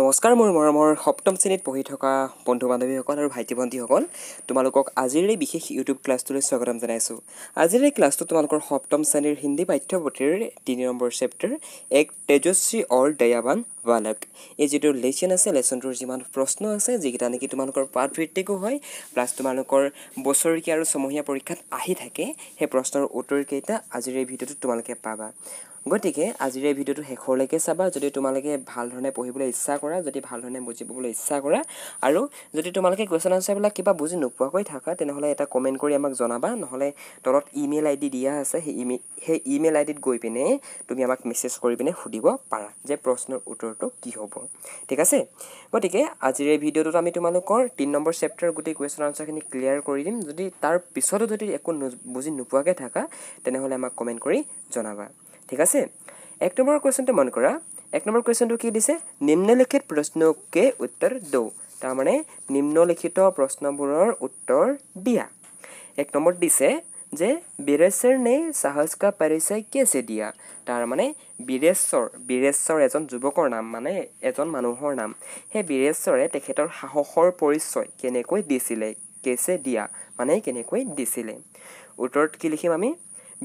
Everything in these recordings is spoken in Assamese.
নমস্কাৰ মোৰ মৰমৰ সপ্তম শ্ৰেণীত পঢ়ি থকা বন্ধু বান্ধৱীসকল আৰু ভাইটি ভণ্টীসকল তোমালোকক আজিৰ এই বিশেষ ইউটিউব ক্লাছটোলৈ স্বাগতম জনাইছোঁ আজিৰ এই ক্লাছটো তোমালোকৰ সপ্তম শ্ৰেণীৰ হিন্দী পাঠ্যপুথিৰ তিনি নম্বৰ চেপ্টাৰ এক তেজস্বী অৰ দয়াবান বালক এই যিটো লেচন আছে লেচনটোৰ যিমান প্ৰশ্ন আছে যিকেইটা নেকি তোমালোকৰ পাঠ ভিত্তিকো হয় প্লাছ তোমালোকৰ বছৰেকীয়া আৰু ছমহীয়া পৰীক্ষাত আহি থাকে সেই প্ৰশ্নৰ উত্তৰকেইটা আজিৰ এই ভিডিঅ'টোত তোমালোকে পাবা গতিকে আজিৰ এই ভিডিঅ'টো শেষলৈকে চাবা যদি তোমালোকে ভাল ধৰণে পঢ়িবলৈ ইচ্ছা কৰা যদি ভাল ধৰণে বুজি পাবলৈ ইচ্ছা কৰা আৰু যদি তোমালোকে কুৱেশ্যন আনচাৰবিলাক কিবা বুজি নোপোৱাকৈ থাকা তেনেহ'লে এটা কমেণ্ট কৰি আমাক জনাবা নহ'লে তলত ইমেইল আই ডি দিয়া আছে সেই ইমেইল সেই ইমেইল আই ডিত গৈ পিনে তুমি আমাক মেছেজ কৰি পিনে সুধিব পাৰা যে প্ৰশ্নৰ উত্তৰটো কি হ'ব ঠিক আছে গতিকে আজিৰ এই ভিডিঅ'টোত আমি তোমালোকৰ তিনি নম্বৰ চেপ্টাৰ গোটেই কুৱেশ্যন আনচাৰখিনি ক্লিয়াৰ কৰি দিম যদি তাৰ পিছতো যদি একো বুজি নোপোৱাকৈ থাকা তেনেহ'লে আমাক কমেণ্ট কৰি জনাবা ঠিক আছে এক নম্বৰ কুৱেশ্যনটো মন কৰা এক নম্বৰ কুৱেশ্যনটো কি দিছে নিম্নলিখিত প্ৰশ্নকে উত্তৰ দৌ তাৰমানে নিম্নলিখিত প্ৰশ্নবোৰৰ উত্তৰ দিয়া এক নম্বৰত দিছে যে বীৰেশ্বৰনে সাহস কা পৰিচয় কেছে দিয়া তাৰমানে বীৰেশ্বৰ বীৰেশ্বৰ এজন যুৱকৰ নাম মানে এজন মানুহৰ নাম সেই বীৰেশ্বৰে তেখেতৰ সাহসৰ পৰিচয় কেনেকৈ দিছিলে কেছে দিয়া মানে কেনেকৈ দিছিলে উত্তৰত কি লিখিম আমি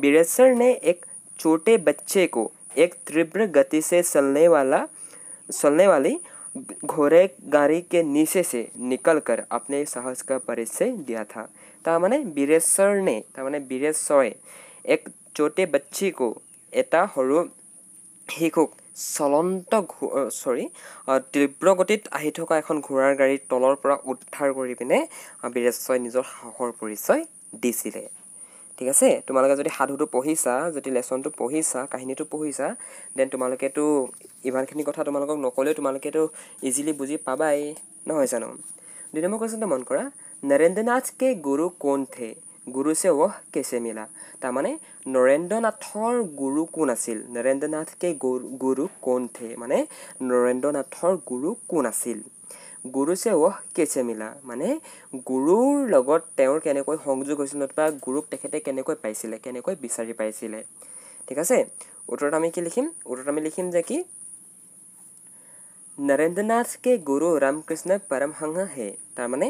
বীৰেশ্বৰনে এক छोटे बच्चे को एक तीव्र गति से चलने वाला चलने वाली घोड़े गाड़ी के नीचे से निकलकर अपने साहस का परिचय दिया था तमने बीरेश्वर ने तमने बीरेश्वर एक छोटे बच्चे को এটা সৰু শিশুক চলন্ত চৰি তীব্ৰ গতিত আহি থকা এখন ঘোঁৰাৰ গাড়ীৰ তলৰ পৰা উদ্ধাৰ কৰি পিনে বীৰেশ্বৰে নিজৰ সাহসৰ পৰিচয় দিছিলে ঠিক আছে তোমালোকে যদি সাধুটো পঢ়িছা যদি লেচনটো পঢ়িছা কাহিনীটো পঢ়িছা দেন তোমালোকেতো ইমানখিনি কথা তোমালোকক নক'লেও তোমালোকেতো ইজিলি বুজি পাবাই নহয় জানো দুই নম্বৰ কুৱেশ্যনটো মন কৰা নৰেন্দ্ৰ নাথ কে গুৰু কোন থে গুৰু চে ৱহ কেছে মিলা তাৰমানে নৰেন্দ্ৰ নাথৰ গুৰু কোন আছিল নৰেন্দ্ৰ নাথ কে গুৰু গুৰু কোন থে মানে নৰেন্দ্ৰ নাথৰ গুৰু কোন আছিল গুৰু সেৱ কেচে মিলা মানে গুৰুৰ লগত তেওঁৰ কেনেকৈ সংযোগ হৈছিল নতুবা গুৰুক তেখেতে কেনেকৈ পাইছিলে কেনেকৈ বিচাৰি পাইছিলে ঠিক আছে উত্তৰত আমি কি লিখিম উত্তৰত আমি লিখিম যে কি নৰেন্দ্ৰনাথকে গুৰু ৰামকৃষ্ণ পৰমসংহ হে তাৰমানে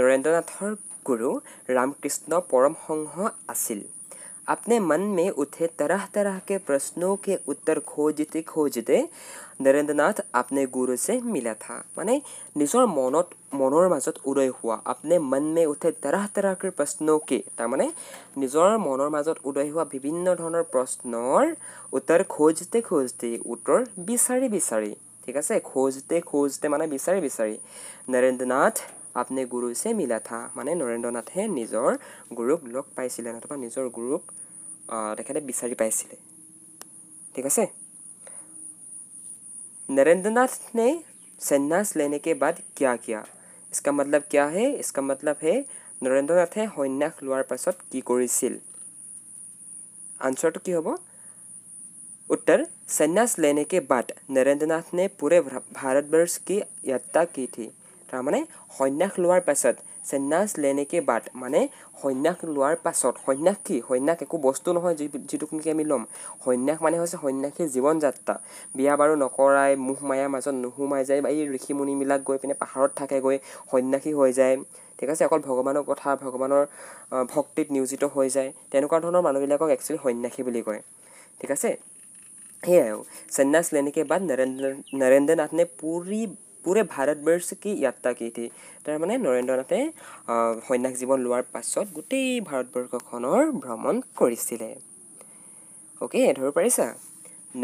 নৰেন্দ্ৰনাথৰ গুৰু ৰামকৃষ্ণ পৰমসংহ আছিল अपने मन में उठे तरह तरह के प्रश्नों के उत्तर खोजते खोजते নৰেন্দ্ৰনাথ আপনে গুৰু চে মিলাথা মানে নিজৰ মনত মনৰ মাজত উদয় হোৱা আপনে মন মে উঠে তৰহ তৰহ প্ৰশ্ন কে তাৰমানে নিজৰ মনৰ মাজত উদয় হোৱা বিভিন্ন ধৰণৰ প্ৰশ্নৰ উত্তৰ খোজতে খোজতে উত্তৰ বিচাৰি বিচাৰি ঠিক আছে খোজতে খোজতে মানে বিচাৰি বিচাৰি নৰেন্দ্ৰনাথ আপনি গুৰু চে মিলাথা মানে নৰেন্দ্ৰনাথে নিজৰ গুৰুক লগ পাইছিলে নতুবা নিজৰ গুৰুক তেখেতে বিচাৰি পাইছিলে ঠিক আছে নৰেন্দ্ৰনাথনে সন্যাস লেনেকে বাদ কিয়া কিয়া ইছকা মতলব কিয়া হে ইছকা মতলব হে নৰেন্দ্ৰনাথে সন্যাস লোৱাৰ পাছত কি কৰিছিল আনচাৰটো কি হ'ব উত্তৰ সন্যাস লেনেকে বাট নৰেন্দ্ৰনাথনে পূৰে ভাৰতবৰ্ষ কি য়াত্ৰা কি থি তাৰমানে সন্যাস লোৱাৰ পাছত চেন্নাছ লেনেকে বাট মানে সন্যাস লোৱাৰ পাছত সন্যাস কি সন্যাস একো বস্তু নহয় যি যিটোক নেকি আমি ল'ম সন্যাস মানে হৈছে সন্যাসীৰ জীৱন যাত্ৰা বিয়া বাৰু নকৰাই মুখ মায়াৰ মাজত নোসোমাই যায় বা এই ঋষি মুনিবিলাক গৈ পিনে পাহাৰত থাকে গৈ সন্যাসী হৈ যায় ঠিক আছে অকল ভগৱানৰ কথা ভগৱানৰ ভক্তিত নিয়োজিত হৈ যায় তেনেকুৱা ধৰণৰ মানুহবিলাকক একচুৱেলি সন্যাসী বুলি কয় ঠিক আছে সেয়াই আৰু চেন্নাছ লেনেকে বাট নৰেন্দ্ৰ নৰেন্দ্ৰ নাথনে পুৰি পূৰে ভাৰতবৰ্ষ কি যাত্ৰা কি থি তাৰমানে নৰেন্দ্ৰনাথে সন্যাস জীৱন লোৱাৰ পাছত গোটেই ভাৰতবৰ্ষখনৰ ভ্ৰমণ কৰিছিলে অ'কে ধৰিব পাৰিছা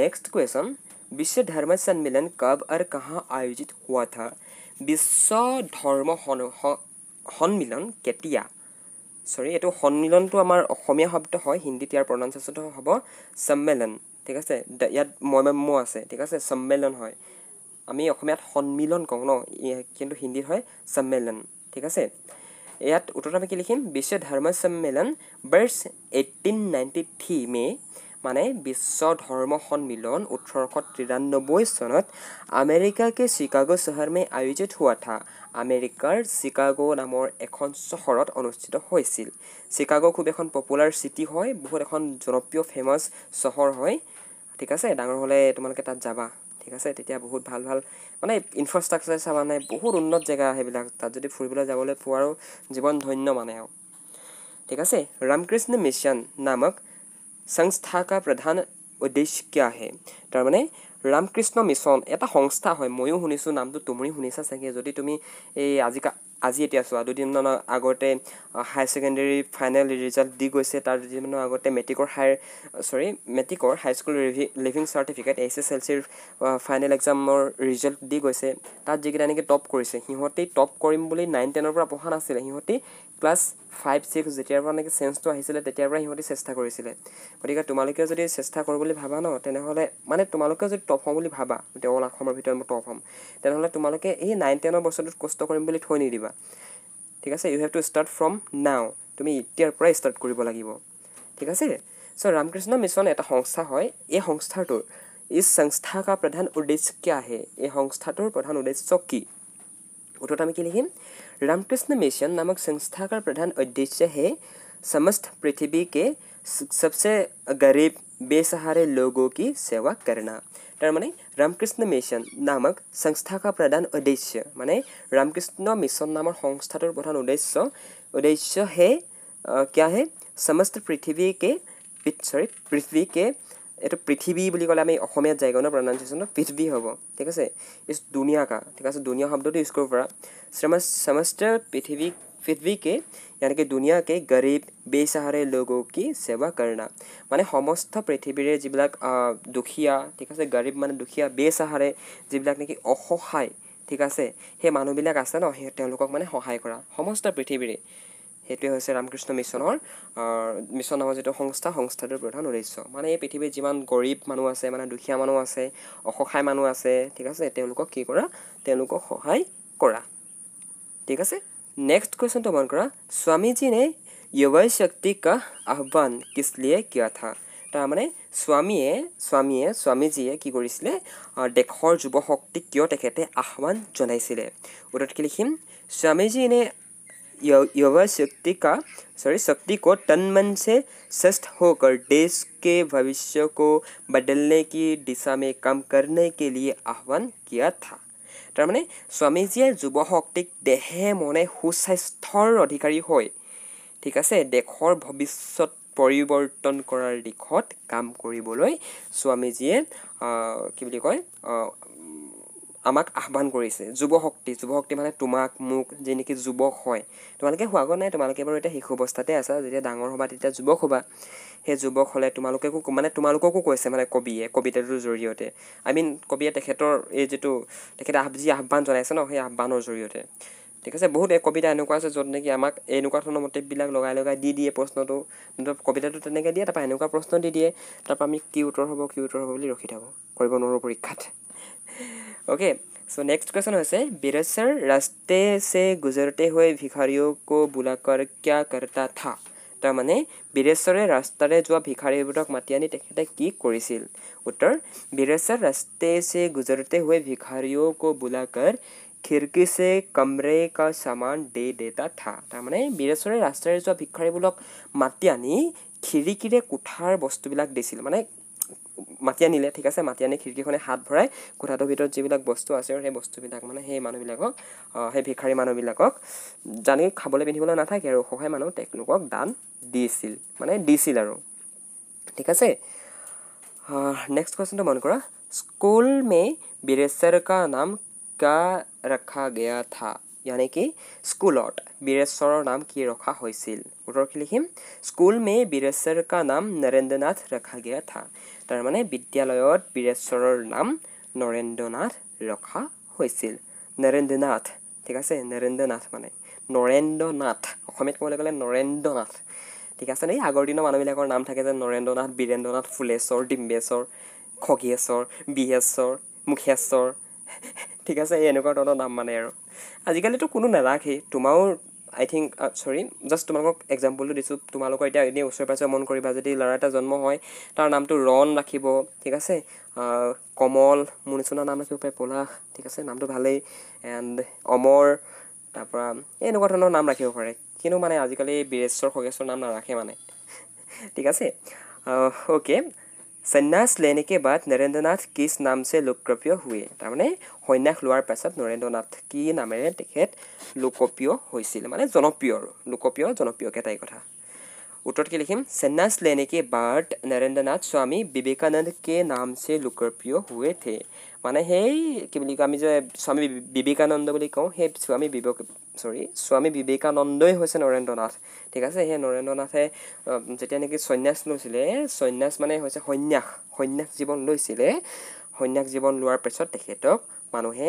নেক্সট কুৱেশ্যন বিশ্ব ধৰ্ম সন্মিলন কব আৰু কাহঁ আয়োজিত হোৱা থা বিশ্ব ধৰ্ম সন্মিলন কেতিয়া চৰি এইটো সন্মিলনটো আমাৰ অসমীয়া শব্দ হয় হিন্দীত ইয়াৰ প্ৰনাউঞ্চিয়েশ্যনটো হ'ব সন্মিলন ঠিক আছে ইয়াত মই মই আছে ঠিক আছে সন্মিলন হয় আমি অসমীয়াত সন্মিলন কওঁ ন কিন্তু হিন্দীত হয় সন্মিলন ঠিক আছে ইয়াত উত্তৰত আমি কি লিখিম বিশ্ব ধৰ্ম সন্মিলন বাৰ্ছ এইটিন নাইণ্টি থ্ৰী মে মানে বিশ্ব ধৰ্ম সন্মিলন ওঠৰশ তিৰান্নব্বৈ চনত আমেৰিকাকে চিকাগো চহৰমে আয়োজিত হোৱা ঠা আমেৰিকাৰ চিকাগো নামৰ এখন চহৰত অনুষ্ঠিত হৈছিল চিকাগো খুব এখন পপুলাৰ চিটি হয় বহুত এখন জনপ্ৰিয় ফেমাছ চহৰ হয় ঠিক আছে ডাঙৰ হ'লে তোমালোকে তাত যাবা ঠিক আছে তেতিয়া বহুত ভাল ভাল মানে ইনফ্ৰাষ্ট্ৰাকচাৰ চাবা নাই বহুত উন্নত জেগা সেইবিলাক তাত যদি ফুৰিবলৈ যাবলৈ পোৱাৰো জীৱন ধন্য মানে আৰু ঠিক আছে ৰামকৃষ্ণ মিছন নামক সংস্থাকা প্ৰধান উদ্দেশ্য আহে তাৰমানে ৰামকৃষ্ণ মিছন এটা সংস্থা হয় ময়ো শুনিছোঁ নামটো তুমি শুনিছা চাগে যদি তুমি এই আজিকালি আজি এতিয়া চোৱা দুদিনমানৰ আগতে হায়াৰ ছেকেণ্ডেৰী ফাইনেল ৰিজাল্ট দি গৈছে তাৰ দুদিনমানৰ আগতে মেট্ৰিকৰ হায়াৰ চৰি মেট্ৰিকৰ high school leaving certificate H S L চিৰ ফাইনেল এক্সামৰ ৰিজাল্ট দি গৈছে তাত যিকেইটা এনেকৈ টপ কৰিছে সিহঁতে টপ কৰিম বুলি নাইন টেনৰ পৰা পঢ়া নাছিলে সিহঁতে ক্লাছ ফাইভ ছিক্স যেতিয়াৰ পৰা মানে চেঞ্চটো আহিছিলে তেতিয়াৰ পৰা সিহঁতি চেষ্টা কৰিছিলে গতিকে তোমালোকে যদি চেষ্টা কৰোঁ বুলি ভাবা ন তেনেহ'লে মানে তোমালোকে যদি টপ হ'ম বুলি ভাবা তেওঁ অসমৰ ভিতৰত মই টপ হ'ম তেনেহ'লে তোমালোকে এই নাইন টেনৰ বছৰটোত কষ্ট কৰিম বুলি থৈ নিদিবা ঠিক আছে you have to start from now তুমি এতিয়াৰ পৰাই ষ্টাৰ্ট কৰিব লাগিব ঠিক আছে চ' ৰামকৃষ্ণ মিছন এটা সংস্থা হয় এই সংস্থাটোৰ এই সংস্থা কা প্ৰধান উদ্দেশ্য কি আহে এই সংস্থাটোৰ প্ৰধান উদ্দেশ্য কি उठोटामी के लिखीम रामकृष्ण मिशन नामक संस्था का प्रधान उद्देश्य है समस्त पृथ्वी के सबसे गरीब बेसहारे लोगों की सेवा करना तर माने ৰামকৃষ্ণ মিছন নামক সংস্থা কা প্ৰধান উদ্দেশ্য মানে ৰামকৃষ্ণ মিছন নামৰ সংস্থাটোৰ प्रधान उद्देश्य उद्देश्य है क्या है समस्त पृथ्वी के सॉरी पृथ्वी के এইটো পৃথিৱী বুলি ক'লে আমি অসমীয়াত যাই গ'ল ন প্ৰনাউঞ্চিয়েশ্যনটো পৃথিৱী হ'ব ঠিক আছে ইজ দুনিয়া কা ঠিক আছে দুনিয়া শব্দটো ইউজ কৰিব পৰা সমস্ত পৃথিৱী পৃথিৱীকে যেনেকৈ ধুনীয়াকৈ গৰীব বেচাহাৰে লোককে সেৱা কৰণা মানে সমস্ত পৃথিৱীৰে যিবিলাক দুখীয়া ঠিক আছে গৰীব মানে দুখীয়া বেচাহাৰে যিবিলাক নেকি অসহায় ঠিক আছে সেই মানুহবিলাক আছে ন সেই তেওঁলোকক মানে সহায় কৰা সমস্ত পৃথিৱীৰে সেইটোৱে হৈছে ৰামকৃষ্ণ মিছনৰ মিছন নামৰ যিটো সংস্থা সংস্থাটোৰ প্ৰধান উদ্দেশ্য মানে এই পৃথিৱীত যিমান গৰীব মানুহ আছে মানে দুখীয়া মানুহ আছে অসহায় মানুহ আছে ঠিক আছে তেওঁলোকক কি কৰা তেওঁলোকক সহায় কৰা ঠিক আছে নেক্সট কুৱেশ্যনটো মন কৰা স্বামীজীনে য়ুৱৈ শক্তিক আহ্বান কিছলিয়ে কিয় থা তাৰমানে স্বামীয়ে স্বামীয়ে স্বামীজীয়ে কি কৰিছিলে দেশৰ যুৱ শক্তিক কিয় তেখেতে আহ্বান জনাইছিলে উত্তৰটোকে লিখিম স্বামীজীনে वह शक्ति का सॉरी शक्ति को तन मन से सस्त होकर देश के भविष्य को बदलने की दिशा में काम करने के लिए आह्वान किया था তাৰমানে স্বামীজীয়ে যুৱ শক্তিক দেহে মনে সুস্বাস্থ্যৰ অধিকাৰী হৈ ঠিক আছে দেশৰ ভৱিষ্যত পৰিৱৰ্তন কৰাৰ দিশত কাম কৰিবলৈ স্বামীজীয়ে কি বুলি কয় আমাক আহ্বান কৰিছে যুৱ শক্তি যুৱ শক্তি মানে তোমাক মোক যি নেকি যুৱক হয় তোমালোকে হোৱাগ নাই তোমালোকে বাৰু এতিয়া শিশু অৱস্থাতে আছা যেতিয়া ডাঙৰ হ'বা তেতিয়া যুৱক হ'বা সেই যুৱক হ'লে তোমালোকেকো মানে তোমালোককো কৈছে মানে কবিয়ে কবিতাটোৰ জৰিয়তে আই মিন কবিয়ে তেখেতৰ এই যিটো তেখেতে যি আহ্বান জনাইছে ন সেই আহ্বানৰ জৰিয়তে ঠিক আছে বহুত এই কবিতা এনেকুৱা আছে য'ত নেকি আমাক এনেকুৱা ধৰণৰ মটিভবিলাক লগাই লগাই দি দিয়ে প্ৰশ্নটো কবিতাটো তেনেকৈ দিয়ে তাৰপৰা এনেকুৱা প্ৰশ্ন দি দিয়ে তাৰপৰা আমি কি উত্তৰ হ'ব কি উত্তৰ হ'ব বুলি ৰখি থাকোঁ কৰিব নোৱাৰোঁ পৰীক্ষাত অ'কে চ' নেক্সট কুৱেশ্যন হৈছে বিৰজ ছাৰ ৰাস্তে চে গুজৰতে হৈ ভিখাৰীও কো বোলা কৰ কিয় কৰ্তা থা তাৰমানে বীৰেশ্বৰে ৰাস্তাৰে যোৱা ভিক্ষাৰীবোৰক মাতি আনি তেখেতে কি কৰিছিল উত্তৰ বীৰেশ্বৰ ৰাস্তে চে গুজৰতে হৈ ভিক্ষাৰীও কো বোলা কৰ খিৰকী চে কমৰে কা চামান দে দেতা থা তাৰমানে বীৰেশ্বৰে ৰাস্তাৰে যোৱা ভিক্ষাৰীবোৰক মাতি আনি খিৰিকীৰে কোঠাৰ বস্তুবিলাক দিছিল মানে মাতি আনিলে ঠিক আছে মাতি আনি খিৰিকীখনে হাত ভৰাই কোঠাটোৰ ভিতৰত যিবিলাক বস্তু আছে আৰু সেই বস্তুবিলাক মানে সেই মানুহবিলাকক সেই ভিক্ষাৰী মানুহবিলাকক জানি খাবলৈ পিন্ধিবলৈ নাথাকে আৰু অসহায় মানুহ তেওঁলোকক দান দিছিল মানে দিছিল আৰু ঠিক আছে নেক্সট কুৱেশ্যনটো মন কৰা স্কুল মে বিৰেচাৰ কা নাম কা ৰখা গেয়া থা यानी कि स्कूल बीरेश्वर नाम कि रखा हुई उत्तर की लिखीम स्कूल में बीरेश्वर का नाम नरेंद्रनाथ रखा गया था तार माने विद्यालय बीरेश्वर नाम नरेंद्रनाथ रखा हुई नरेंद्रनाथ ठीक है नरेंद्रनाथ माने নৰেন্দ্ৰনাথ অসমীয়াত ক'বলৈ গ'লে নৰেন্দ্ৰনাথ ঠিক আছে নেকি আগৰ দিনৰ মানুহবিলাকৰ নাম থাকে যে নৰেন্দ্ৰনাথ বীৰেন্দ্ৰনাথ ফুলেশ্বৰ ডিম্বেশ্বৰ খগেশ্বৰ বিহেশ্বৰ মুখেশ্বৰ ঠিক আছে এই এনেকুৱা ধৰণৰ নাম মানে আৰু আজিকালিতো কোনো নাৰাখেই তোমাৰো আই থিংক চৰি জাষ্ট তোমালোকক এক্সাম্পলটো দিছোঁ তোমালোকৰ এতিয়া এনেই ওচৰে পাছে মন কৰিবা যদি ল'ৰা এটা জন্ম হয় তাৰ নামটো ৰণ ৰাখিব ঠিক আছে কমল মোৰ নিচিনা নাম ৰাখিব পাৰে পলাশ ঠিক আছে নামটো ভালেই এণ্ড অমৰ তাৰপৰা এই এনেকুৱা ধৰণৰ নাম ৰাখিব পাৰে কিন্তু মানে আজিকালি বীৰেশ্বৰ খগেশ্বৰ নাম নাৰাখে মানে ঠিক আছে অ'কে সন্যাস লেনে কে বাদ নৰেন্দ্ৰনাথ কিছ নাম চে লোকপ্ৰিয় হুৱে তাৰমানে সন্যাস লোৱাৰ পাছত নৰেন্দ্ৰনাথ কি নামেৰে তেখেত লোকপ্ৰিয় হৈছিল মানে জনপ্ৰিয় আৰু লোকপ্ৰিয় জনপ্ৰিয়কে তাইৰ কথা উত্তৰত কি লিখিম সেন্নাছ লেনেকে বাৰ্ট নৰেন্দ্ৰনাথ স্বামী বিবেকানন্দ কে নাম চে লোকপ্ৰিয় হুৱে থে মানে সেই কি বুলি কওঁ আমি যে স্বামী বিবেকানন্দ বুলি কওঁ সেই স্বামী বিবেক চৰি স্বামী বিবেকানন্দই হৈছে নৰেন্দ্ৰনাথ ঠিক আছে সেই নৰেন্দ্ৰনাথে যেতিয়া নেকি সন্যাস লৈছিলে সন্যাস মানে হৈছে সন্যাস সন্যাস জীৱন লৈছিলে সন্যাস জীৱন লোৱাৰ পিছত তেখেতক মানুহে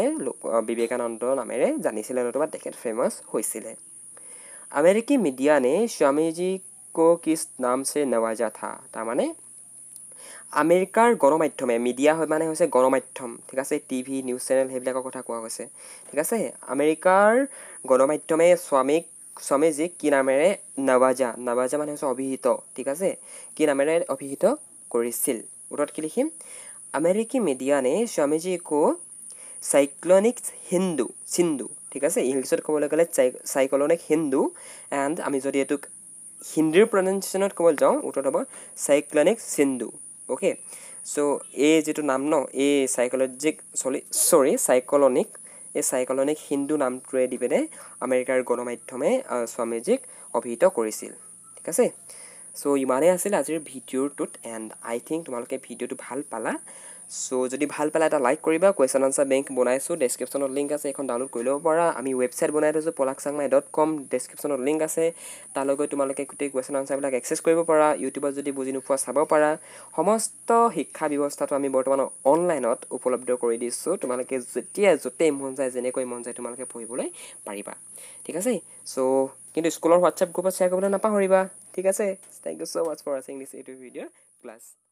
বিবেকানন্দ নামেৰে জানিছিলে নতুবা তেখেত ফেমাছ হৈছিলে আমেৰিকী মিডিয়ানে স্বামীজী কো কিচ নামছে নৱাজা থা তাৰমানে আমেৰিকাৰ গণমাধ্যমে মিডিয়া হৈ মানে হৈছে গণমাধ্যম ঠিক আছে টিভি নিউজ চেনেল সেইবিলাকৰ কথা কোৱা হৈছে ঠিক আছে আমেৰিকাৰ গণমাধ্যমে স্বামীক স্বামীজীক কি নামেৰে নৱাজা নৱাজা মানে হৈছে অভিহিত ঠিক আছে কি নামেৰে অভিহিত কৰিছিল উত্তৰত কি লিখিম আমেৰিকী মিডিয়ানে স্বামীজীকো চাইক্লনিক হিন্দু চিন্দু ঠিক আছে ইংলিছত ক'বলৈ গ'লে চাইক্লনিক হিন্দু এণ্ড আমি যদি এইটোক হিন্দীৰ প্ৰনাউঞ্চিয়েশ্যনত ক'বলৈ যাওঁ উত্তৰত হ'ব চাইক্লনিক চিন্দু অ'কে চ' এই যিটো নাম ন এই চাইক'লজিক চলি চৰি চাইক'লনিক এই চাইকলনিক হিন্দু নামটোৱে দি পিনে আমেৰিকাৰ গণমাধ্যমে স্বামীজীক অভিহিত কৰিছিল ঠিক আছে চ' ইমানেই আছিল আজিৰ ভিডিঅ'টোত এণ্ড আই থিংক তোমালোকে ভিডিঅ'টো ভাল পালা চ' যদি ভাল পালে এটা লাইক কৰিবা কুৱেশ্যন আনচাৰ বেংক বনাইছোঁ ডেছক্ৰিপশ্যনত লিংক আছে এইখন ডাউনলোড কৰি ল'ব পাৰা আমি ৱেবছাইট বনাই থৈছোঁ পলাকচাংমাই ডট কম ডেছক্ৰিপশ্যনত লিংক আছে তালৈ গৈ তোমালোকে গোটেই কুৱেশ্যন আনচাৰবিলাক একচেছ কৰিব পাৰা ইউটিউবত যদি বুজি নোপোৱা চাব পাৰা সমস্ত শিক্ষা ব্যৱস্থাটো আমি বৰ্তমান অনলাইনত উপলব্ধ কৰি দিছোঁ তোমালোকে যেতিয়াই য'তেই মন যায় যেনেকৈ মন যায় তোমালোকে পঢ়িবলৈ পাৰিবা ঠিক আছে চ' কিন্তু স্কুলৰ হোৱাটছএপ গ্ৰুপত শ্বেয়াৰ কৰিবলৈ নাপাহৰিবা ঠিক আছে thank you so' much for ৱাচিং দিছ এইটো ভিডিঅ' ক্লাছ